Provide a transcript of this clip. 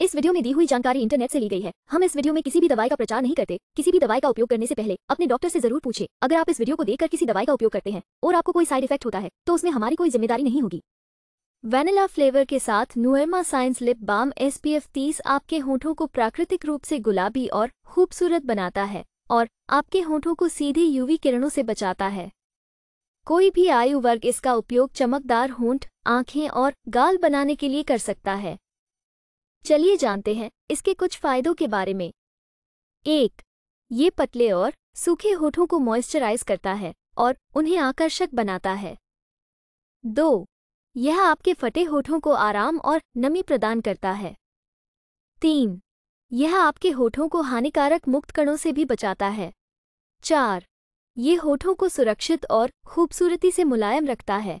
इस वीडियो में दी हुई जानकारी इंटरनेट से ली गई है हम इस वीडियो में किसी भी दवाई का प्रचार नहीं करते किसी भी दवाई का उपयोग करने से पहले अपने डॉक्टर से जरूर पूछे अगर आप इस वीडियो को देखकर किसी दवाई का उपयोग करते हैं और आपको कोई साइड इफेक्ट होता है तो उसमें हमारी कोई जिम्मेदारी नहीं होगी वेनिला फ्लेवर के साथ नुएमा science lip balm S P आपके होठों को प्राकृतिक रूप से गुलाबी और खूबसूरत बनाता है और आपके होठों को सीधे यूवी किरणों से बचाता है कोई भी आयु वर्ग इसका उपयोग चमकदार होंठ आंखें और गाल बनाने के लिए कर सकता है चलिए जानते हैं इसके कुछ फायदों के बारे में एक ये पतले और सूखे होठों को मॉइस्चराइज करता है और उन्हें आकर्षक बनाता है दो यह आपके फटे होठों को आराम और नमी प्रदान करता है तीन यह आपके होठों को हानिकारक मुक्त कणों से भी बचाता है चार ये होठों को सुरक्षित और खूबसूरती से मुलायम रखता है